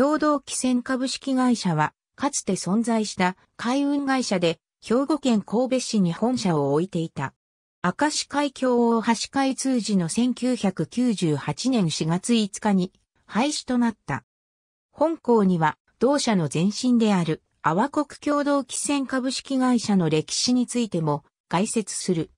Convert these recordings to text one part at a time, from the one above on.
共同汽船株式会社は、かつて存在した海運会社で、兵庫県神戸市に本社を置いていた。明石海峡大橋開通時の1998年4月5日に廃止となった。本校には同社の前身である阿波国共同汽船株式会社の歴史についても解説する。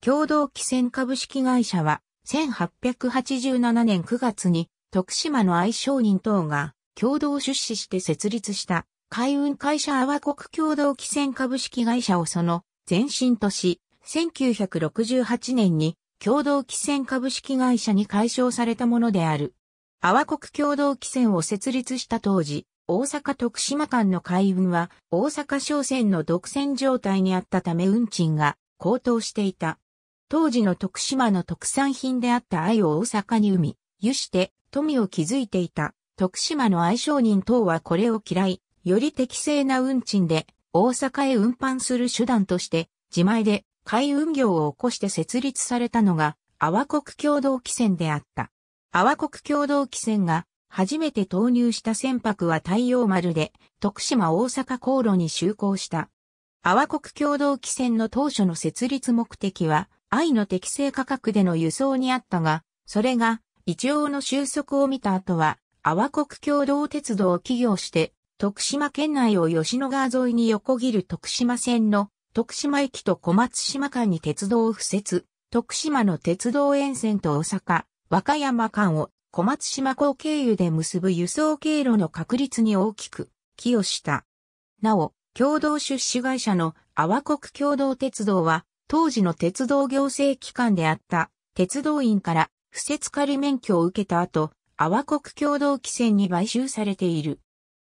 共同汽船株式会社は1887年9月に徳島の愛商人等が共同出資して設立した海運会社阿波国共同汽船株式会社をその前身とし、1968年に共同汽船株式会社に解消されたものである。阿波国共同汽船を設立した当時、大阪徳島間の海運は大阪商船の独占状態にあったため運賃が高騰していた。当時の徳島の特産品であった愛を大阪に生み、輸して富を築いていた。徳島の愛商人等はこれを嫌い、より適正な運賃で大阪へ運搬する手段として、自前で海運業を起こして設立されたのが、阿波国共同汽船であった。阿波国共同汽船が初めて投入した船舶は太陽丸で、徳島大阪航路に就航した。阿波国共同汽船の当初の設立目的は、愛の適正価格での輸送にあったが、それが一応の収束を見た後は、阿波国共同鉄道を起業して、徳島県内を吉野川沿いに横切る徳島線の徳島駅と小松島間に鉄道を付設、徳島の鉄道沿線と大阪、和歌山間を小松島港経由で結ぶ輸送経路の確立に大きく寄与した。なお、共同出資会社の阿波国共同鉄道は、当時の鉄道行政機関であった鉄道員から不設仮免許を受けた後、阿波国共同汽船に買収されている。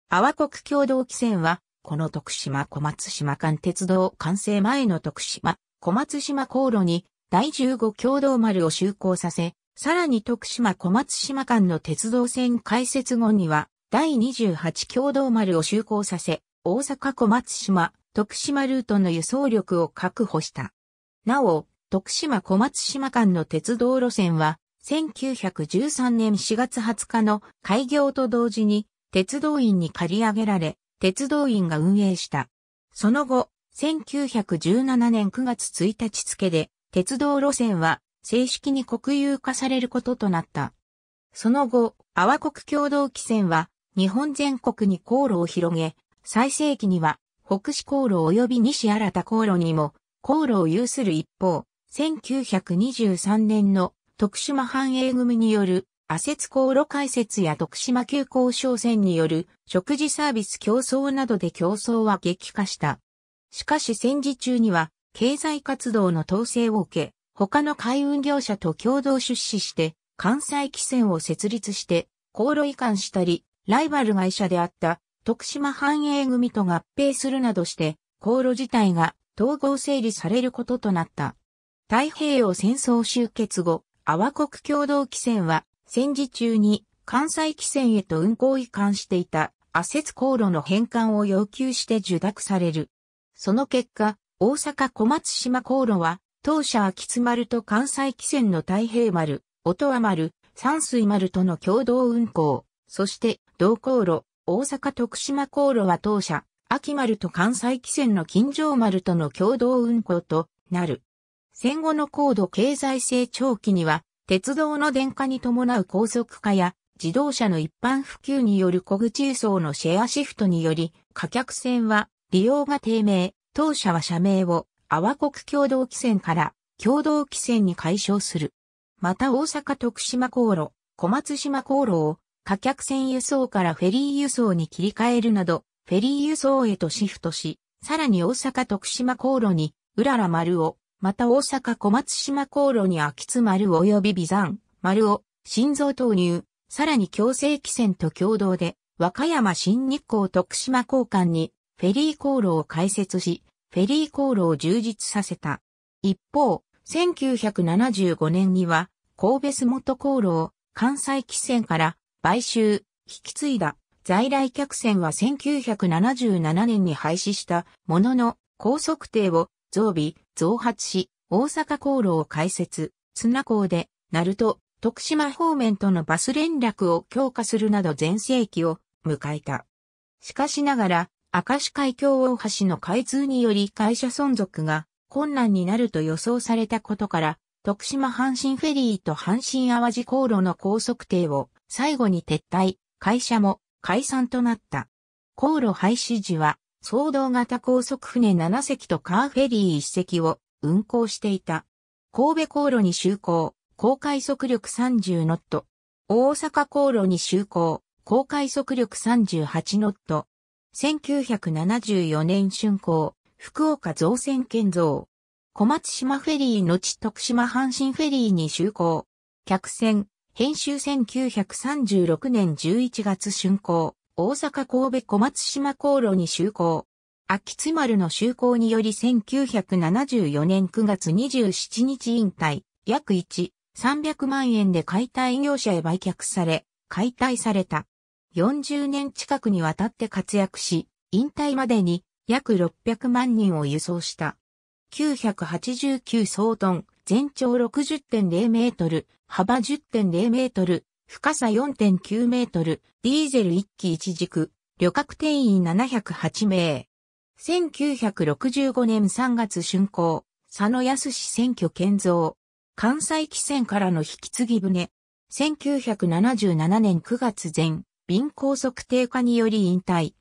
阿波国共同汽船は、この徳島小松島間鉄道完成前の徳島小松島航路に第15共同丸を就航させ、さらに徳島小松島間の鉄道線開設後には第28共同丸を就航させ、大阪小松島、徳島ルートの輸送力を確保した。なお、徳島小松島間の鉄道路線は、1913年4月20日の開業と同時に鉄道院に借り上げられ、鉄道院が運営した。その後、1917年9月1日付で、鉄道路線は正式に国有化されることとなった。その後、阿波国共同汽船は日本全国に航路を広げ、最盛期には北市航路及び西新た航路にも航路を有する一方、1923年の徳島繁栄組による、アセツ航路開設や徳島急行商船による食事サービス競争などで競争は激化した。しかし戦時中には、経済活動の統制を受け、他の海運業者と共同出資して、関西汽船を設立して、航路移管したり、ライバル会社であった徳島繁栄組と合併するなどして、航路自体が統合整理されることとなった。太平洋戦争終結後、阿波国共同汽船は、戦時中に関西汽船へと運行移管していた、圧セ航路の返還を要求して受諾される。その結果、大阪小松島航路は、当社秋津丸と関西汽船の太平丸、音羽丸、山水丸との共同運航、そして、同航路、大阪徳島航路は当社、秋丸と関西汽船の金城丸との共同運航となる。戦後の高度経済成長期には、鉄道の電化に伴う高速化や自動車の一般普及による小口輸送のシェアシフトにより、貨客船は利用が低迷、当社は社名を阿波国共同汽船から共同汽船に解消する。また大阪徳島航路、小松島航路を貨客船輸送からフェリー輸送に切り替えるなど、フェリー輸送へとシフトし、さらに大阪徳島航路に、うらら丸をまた大阪小松島航路に秋津丸及び美山、丸を、新造投入、さらに強制汽船と共同で、和歌山新日光徳島交換に、フェリー航路を開設し、フェリー航路を充実させた。一方、1975年には、神戸洲元航路を関西汽船から買収、引き継いだ。在来客船は1977年に廃止したものの、高速艇を増備、増発し、大阪航路を開設、綱港で、鳴門、徳島方面とのバス連絡を強化するなど全盛期を迎えた。しかしながら、明石海峡大橋の開通により会社存続が困難になると予想されたことから、徳島阪神フェリーと阪神淡路航路の高速艇を最後に撤退、会社も解散となった。航路廃止時は総動型高速船7隻とカーフェリー1隻を運航していた。神戸航路に就航、航海速力30ノット。大阪航路に就航、航海速力38ノット。1974年春工、福岡造船建造。小松島フェリーのち徳島阪神フェリーに就航。客船、編集1936年11月竣工。大阪神戸小松島航路に就航。秋津丸の就航により1974年9月27日引退、約1、300万円で解体業者へ売却され、解体された。40年近くにわたって活躍し、引退までに約600万人を輸送した。989総トン、全長60.0メートル、幅10.0メートル、深さ4.9メートル、ディーゼル1機1軸、旅客定員708名。1965年3月竣工、佐野康選挙建造。関西汽船からの引き継ぎ船。1977年9月前、便高速低下により引退。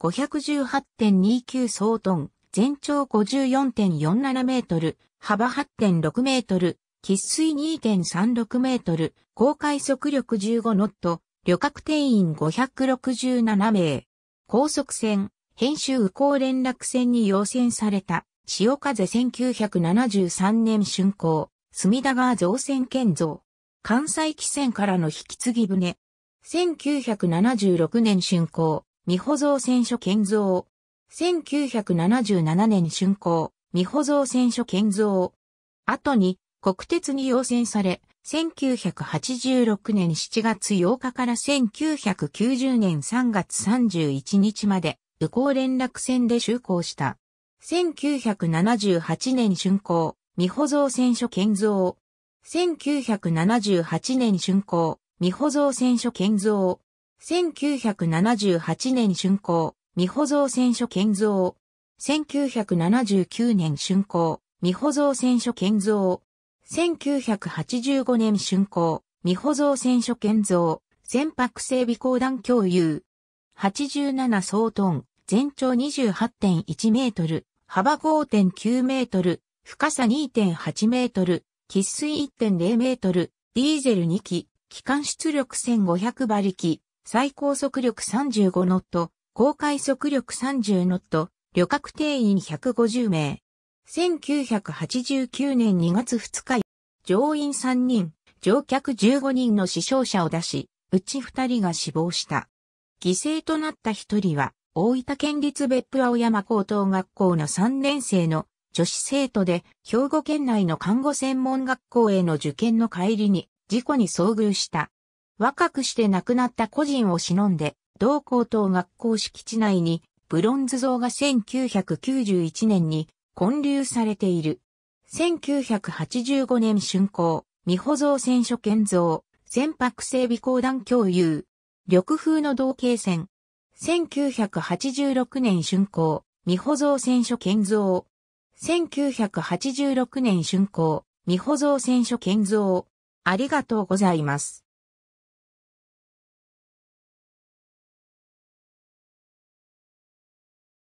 518.29総トン、全長54.47メートル、幅8.6メートル、喫水2.36メートル、航海速力15ノット、旅客定員567名。高速船、編集宇高連絡船に要請された、潮風1973年竣工、隅田川造船建造。関西汽船からの引き継ぎ船。1976年竣工、美保造船所建造。1977年竣工、美保造船所建造。後に、国鉄に要請され、1986年7月8日から1990年3月31日まで、宇高連絡船で就航した。1978年春航、未保造船所建造。1978年春航、未保造船所建造。1978年春航、未保造船所建造。1979年春航、未保造船所建造。1985年竣工、未保存船所建造、船舶整備公団共有。87総トン、全長28.1メートル、幅5.9メートル、深さ2.8メートル、喫水1.0メートル、ディーゼル2機、機関出力1500馬力、最高速力35ノット、航海速力30ノット、旅客定員150名。1989年2月2日、乗員3人、乗客15人の死傷者を出し、うち2人が死亡した。犠牲となった1人は、大分県立別府青山高等学校の3年生の女子生徒で、兵庫県内の看護専門学校への受験の帰りに、事故に遭遇した。若くして亡くなった個人を忍んで、同高等学校敷地内に、ブロンズ像が1991年に混流されている。1985年竣工、未保蔵船所建造、船舶整備公団共有、緑風の同型船。1986年竣工、未保蔵船所建造。1986年竣工、未保蔵船所建造。ありがとうございます。